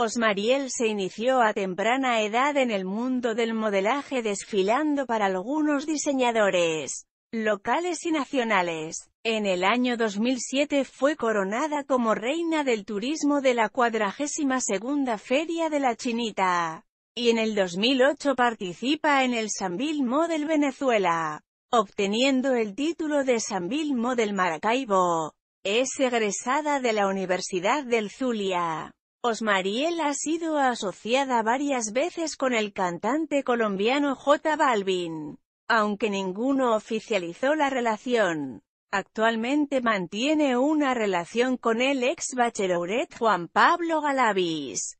Osmariel se inició a temprana edad en el mundo del modelaje desfilando para algunos diseñadores locales y nacionales. En el año 2007 fue coronada como reina del turismo de la 42 Feria de la Chinita. Y en el 2008 participa en el Sambil Model Venezuela, obteniendo el título de Sambil Model Maracaibo. Es egresada de la Universidad del Zulia. Osmariel ha sido asociada varias veces con el cantante colombiano J Balvin, aunque ninguno oficializó la relación. Actualmente mantiene una relación con el ex bacheloret Juan Pablo Galavis.